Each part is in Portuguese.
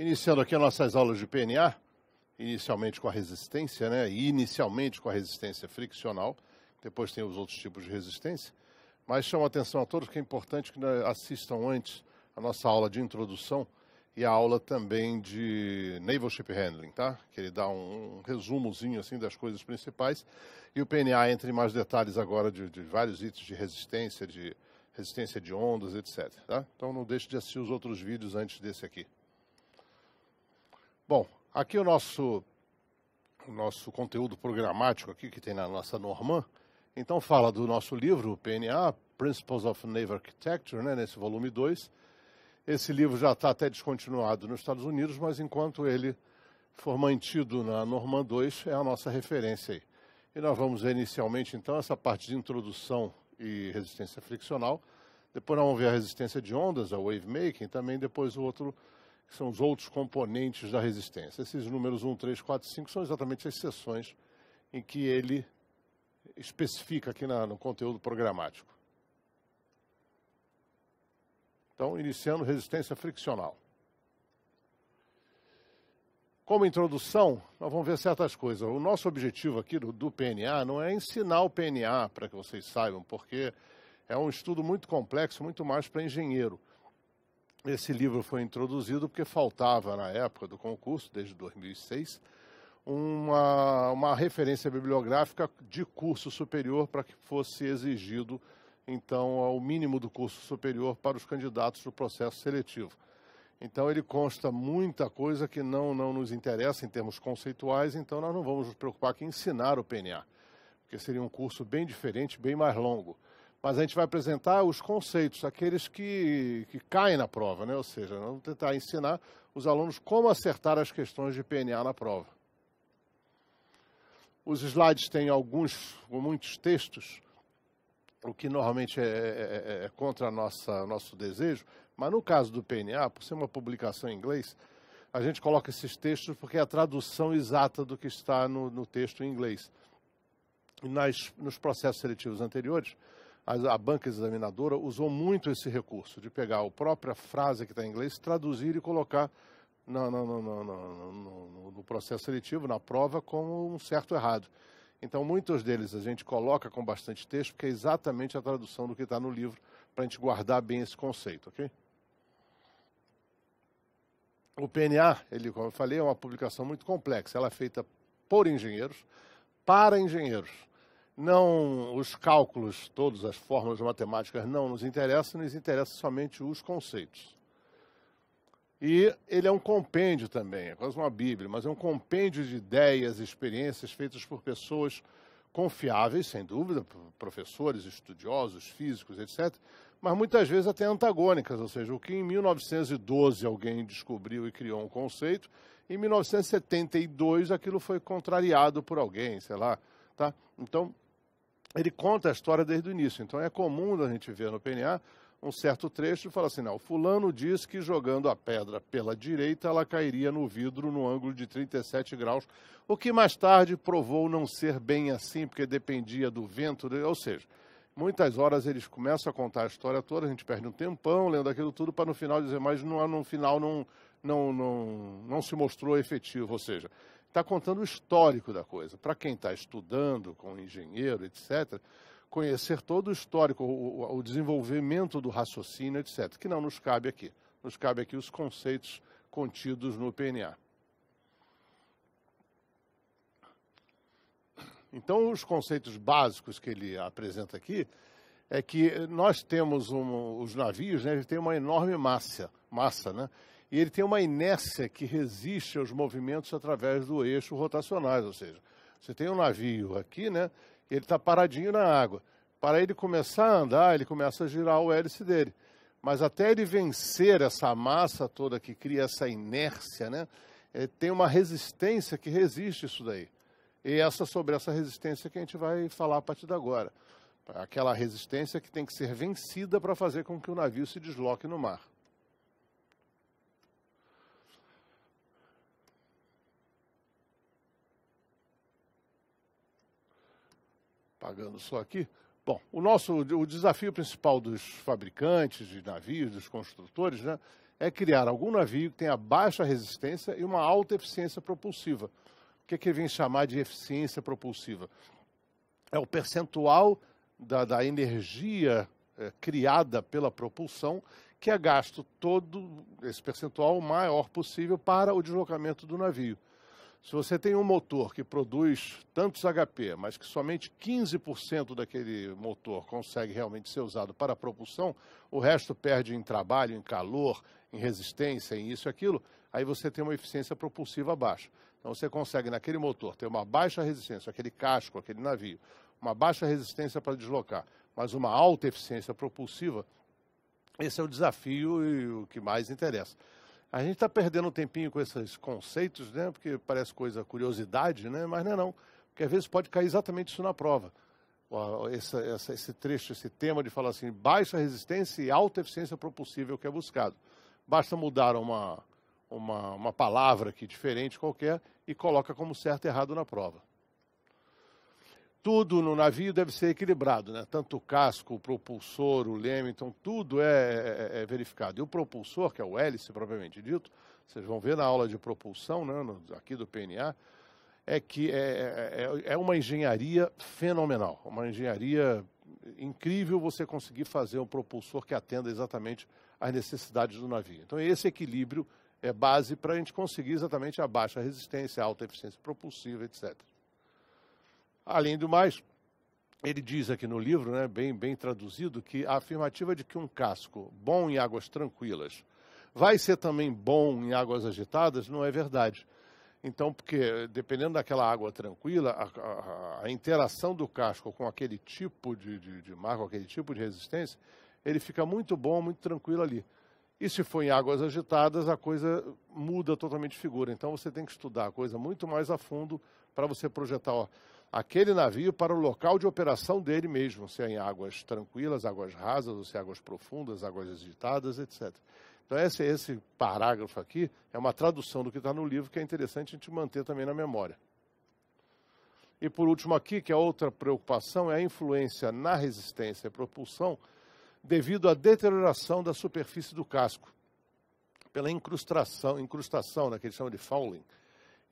Iniciando aqui nossas aulas de PNA, inicialmente com a resistência, né? E inicialmente com a resistência friccional, depois tem os outros tipos de resistência. Mas chamo a atenção a todos que é importante que assistam antes a nossa aula de introdução e a aula também de Naval Ship Handling, tá? Que ele dá um resumozinho assim das coisas principais. E o PNA entra em mais detalhes agora de, de vários itens de resistência, de resistência de ondas, etc. Tá? Então não deixe de assistir os outros vídeos antes desse aqui. Bom, aqui o nosso, o nosso conteúdo programático aqui que tem na nossa Norman. Então fala do nosso livro, o PNA, Principles of Naval Architecture, né, nesse volume 2. Esse livro já está até descontinuado nos Estados Unidos, mas enquanto ele for mantido na Norman 2, é a nossa referência aí. E nós vamos ver inicialmente, então, essa parte de introdução e resistência friccional. Depois nós vamos ver a resistência de ondas, a wave making, também depois o outro são os outros componentes da resistência. Esses números 1, 3, 4, 5 são exatamente as seções em que ele especifica aqui na, no conteúdo programático. Então, iniciando resistência friccional. Como introdução, nós vamos ver certas coisas. O nosso objetivo aqui do, do PNA não é ensinar o PNA, para que vocês saibam, porque é um estudo muito complexo, muito mais para engenheiro. Esse livro foi introduzido porque faltava, na época do concurso, desde 2006, uma, uma referência bibliográfica de curso superior para que fosse exigido, então, ao mínimo do curso superior para os candidatos do processo seletivo. Então, ele consta muita coisa que não, não nos interessa em termos conceituais, então, nós não vamos nos preocupar em ensinar o PNA, porque seria um curso bem diferente, bem mais longo mas a gente vai apresentar os conceitos, aqueles que, que caem na prova, né? ou seja, vamos tentar ensinar os alunos como acertar as questões de PNA na prova. Os slides têm alguns, muitos textos, o que normalmente é, é, é, é, é contra nossa, nosso desejo, mas no caso do PNA, por ser uma publicação em inglês, a gente coloca esses textos porque é a tradução exata do que está no, no texto em inglês. E nas, nos processos seletivos anteriores, a, a banca examinadora usou muito esse recurso de pegar a própria frase que está em inglês, traduzir e colocar no, no, no, no, processo seletivo, na prova, como um certo errado. Então, muitos deles a gente coloca com bastante texto, porque é exatamente a tradução do que está no livro, para a gente guardar bem esse conceito, ok? O PNA, ele, como eu falei, é uma publicação muito complexa. Ela é feita por engenheiros, para engenheiros não os cálculos, todas as fórmulas matemáticas não nos interessam, nos interessam somente os conceitos. E ele é um compêndio também, é quase uma Bíblia, mas é um compêndio de ideias, experiências feitas por pessoas confiáveis, sem dúvida, professores, estudiosos, físicos, etc., mas muitas vezes até antagônicas, ou seja, o que em 1912 alguém descobriu e criou um conceito, em 1972 aquilo foi contrariado por alguém, sei lá, tá? Então, ele conta a história desde o início. Então é comum a gente ver no PNA um certo trecho e fala assim: não, o fulano diz que jogando a pedra pela direita ela cairia no vidro no ângulo de 37 graus, o que mais tarde provou não ser bem assim, porque dependia do vento, ou seja. Muitas horas eles começam a contar a história toda, a gente perde um tempão lendo aquilo tudo para no final dizer, mas no, no final não, não, não, não se mostrou efetivo. Ou seja, está contando o histórico da coisa. Para quem está estudando com engenheiro, etc., conhecer todo o histórico, o, o, desenvolvimento do raciocínio, etc., que não nos cabe aqui. Nos cabe aqui os conceitos contidos no PNA. Então, os conceitos básicos que ele apresenta aqui é que nós temos um, os navios, né, ele tem uma enorme massa, massa, né? e ele tem uma inércia que resiste aos movimentos através do eixo rotacionais, ou seja, você tem um navio aqui, né? Ele está paradinho na água. Para ele começar a andar, ele começa a girar o hélice dele. Mas até ele vencer essa massa toda que cria essa inércia, né? Eh, tem uma resistência que resiste isso daí. E essa sobre essa resistência que a gente vai falar a partir de agora. Aquela resistência que tem que ser vencida para fazer com que o navio se desloque no mar. apagando só aqui. Bom, o nosso o desafio principal dos fabricantes de navios, dos construtores, né, é criar algum navio que tenha baixa resistência e uma alta eficiência propulsiva. O que, é que ele vem chamar de eficiência propulsiva? É o percentual da, da energia é, criada pela propulsão que é gasto todo esse percentual o maior possível para o deslocamento do navio. Se você tem um motor que produz tantos HP, mas que somente 15% daquele motor consegue realmente ser usado para a propulsão, o resto perde em trabalho, em calor, em resistência, em isso e aquilo, aí você tem uma eficiência propulsiva baixa. Então você consegue naquele motor ter uma baixa resistência, aquele casco, aquele navio, uma baixa resistência para deslocar, mas uma alta eficiência propulsiva. Esse é o desafio e o que mais interessa. A gente está perdendo um tempinho com esses conceitos, né? Porque parece coisa curiosidade, né? Mas não é não. Porque às vezes pode cair exatamente isso na prova. Essa, essa, esse trecho, esse tema de falar assim, baixa resistência e alta eficiência propulsível que é buscado. Basta mudar uma, uma, uma palavra aqui diferente qualquer e coloca como certo e errado na prova tudo no navio deve ser equilibrado, né? Tanto o casco, o propulsor, o leme, então tudo é, é, é, é verificado. E o propulsor, que é o hélice propriamente dito, vocês vão ver na aula de propulsão, né, no, aqui do PNA, é que é é, é, é, uma engenharia fenomenal, uma engenharia incrível você conseguir fazer um propulsor que atenda exatamente às necessidades do navio. Então esse equilíbrio é base para a gente conseguir exatamente a baixa resistência, a alta eficiência propulsiva, etc. Além do mais, ele diz aqui no livro, né, bem, bem traduzido, que a afirmativa de que um casco bom em águas tranquilas vai ser também bom em águas agitadas não é verdade. Então, porque dependendo daquela água tranquila, a, a, a interação do casco com aquele tipo de, de, de mar, com aquele tipo de resistência, ele fica muito bom, muito tranquilo ali. E se for em águas agitadas, a coisa muda totalmente de figura. Então, você tem que estudar a coisa muito mais a fundo para você projetar. Ó, aquele navio para o local de operação dele mesmo, se é em águas tranquilas, águas rasas, ou se é águas profundas, águas agitadas, etc. Então, esse, esse parágrafo aqui é uma tradução do que está no livro, que é interessante a gente manter também na memória. E por último aqui, que a é outra preocupação é a influência na resistência e propulsão devido à deterioração da superfície do casco, pela incrustação, incrustação né, que eles chamam de fouling,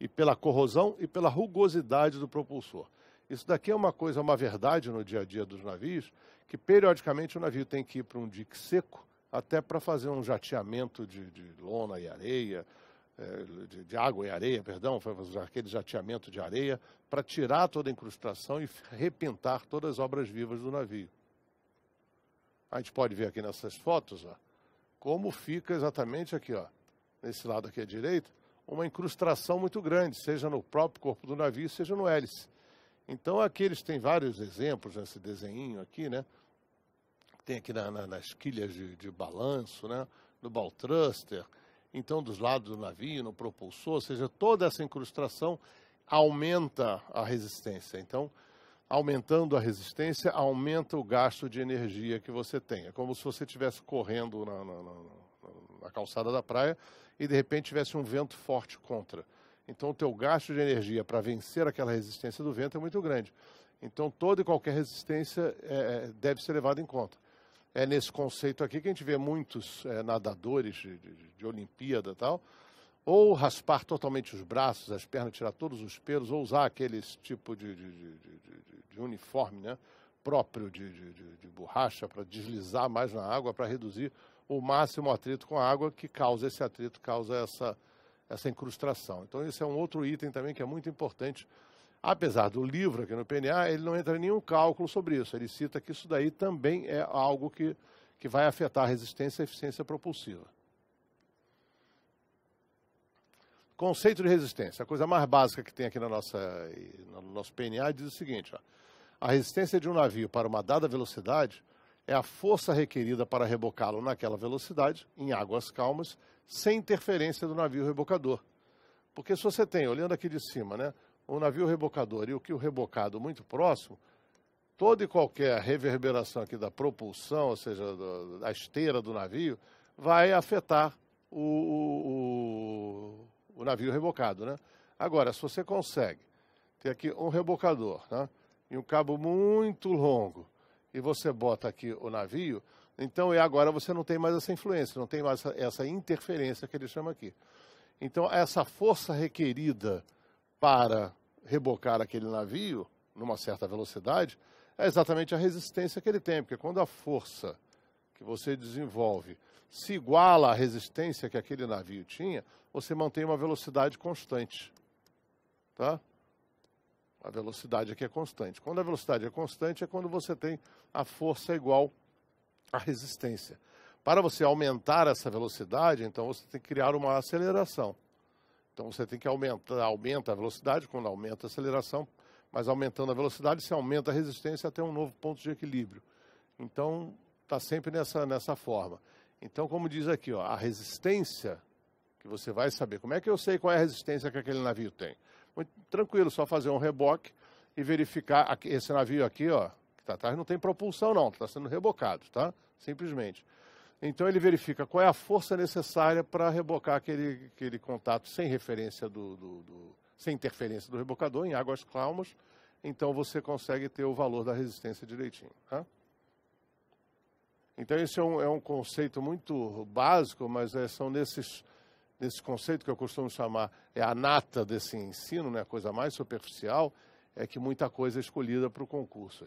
e pela corrosão e pela rugosidade do propulsor. Isso daqui é uma coisa, uma verdade no dia a dia dos navios, que periodicamente o navio tem que ir para um dique seco até para fazer um jateamento de, de lona e areia, eh, de, de, água e areia, perdão, aquele jateamento de areia, para tirar toda a incrustação e repintar todas as obras vivas do navio. A gente pode ver aqui nessas fotos ó, como fica exatamente aqui, ó, nesse lado aqui à direita, uma incrustação muito grande, seja no próprio corpo do navio, seja no hélice. Então aqui eles têm vários exemplos nesse desenho aqui, né? Tem aqui na, na, nas quilhas de, de, balanço, né? No ball thruster, então dos lados do navio, no propulsor, ou seja, toda essa incrustação aumenta a resistência. Então, aumentando a resistência, aumenta o gasto de energia que você tem. É como se você estivesse correndo na, na, na, na calçada da praia e de repente tivesse um vento forte contra. Então o teu gasto de energia para vencer aquela resistência do vento é muito grande. Então toda e qualquer resistência é, é, deve ser levada em conta. É nesse conceito aqui que a gente vê muitos é, nadadores de, de, de Olimpíada e tal, ou raspar totalmente os braços, as pernas, tirar todos os pelos, ou usar aqueles tipo de, de, de uniforme né, próprio de borracha para deslizar mais na água, para reduzir o máximo atrito com a água, que causa esse atrito, causa essa, essa incrustação. Então, esse é um outro item também que é muito importante. Apesar do livro aqui no PNA, ele não entra em nenhum cálculo sobre isso. Ele cita que isso daí também é algo que, que vai afetar a resistência e a eficiência propulsiva. Conceito de resistência. A coisa mais básica que tem aqui na nossa, no nosso PNA diz o seguinte: ó, a resistência de um navio para uma dada velocidade é a força requerida para rebocá-lo naquela velocidade, em águas calmas, sem interferência do navio rebocador. Porque se você tem, olhando aqui de cima, né, o navio rebocador e o que o rebocado muito próximo, toda e qualquer reverberação aqui da propulsão, ou seja, da esteira do navio, vai afetar o, o, o, o navio rebocado. Né? Agora, se você consegue ter aqui um rebocador né, e um cabo muito longo, e você bota aqui o navio, então e é agora você não tem mais essa influência, não tem mais essa, essa interferência que ele chama aqui. Então, essa força requerida para rebocar aquele navio, numa certa velocidade, é exatamente a resistência que ele tem, porque quando a força que você desenvolve se iguala à resistência que aquele navio tinha, você mantém uma velocidade constante. Tá? A velocidade aqui é constante. Quando a velocidade é constante, é quando você tem a força igual à resistência. Para você aumentar essa velocidade, então você tem que criar uma aceleração. Então você tem que aumentar, aumenta a velocidade, quando aumenta a aceleração, mas aumentando a velocidade, se aumenta a resistência até um novo ponto de equilíbrio. Então está sempre nessa, nessa forma. Então, como diz aqui, ó, a resistência que você vai saber. Como é que eu sei qual é a resistência que aquele navio tem? Muito tranquilo, só fazer um reboque e verificar. Aqui, esse navio aqui, ó, que está atrás, não tem propulsão, não, está sendo rebocado, tá? Simplesmente. Então ele verifica qual é a força necessária para rebocar aquele, aquele contato sem referência do, do, do, sem interferência do rebocador em águas calmas. Então você consegue ter o valor da resistência direitinho. Tá? Então esse é um, é um conceito muito básico, mas é, são nesses desse conceito que eu costumo chamar é a nata desse ensino, né, a coisa mais superficial, é que muita coisa é escolhida para o concurso.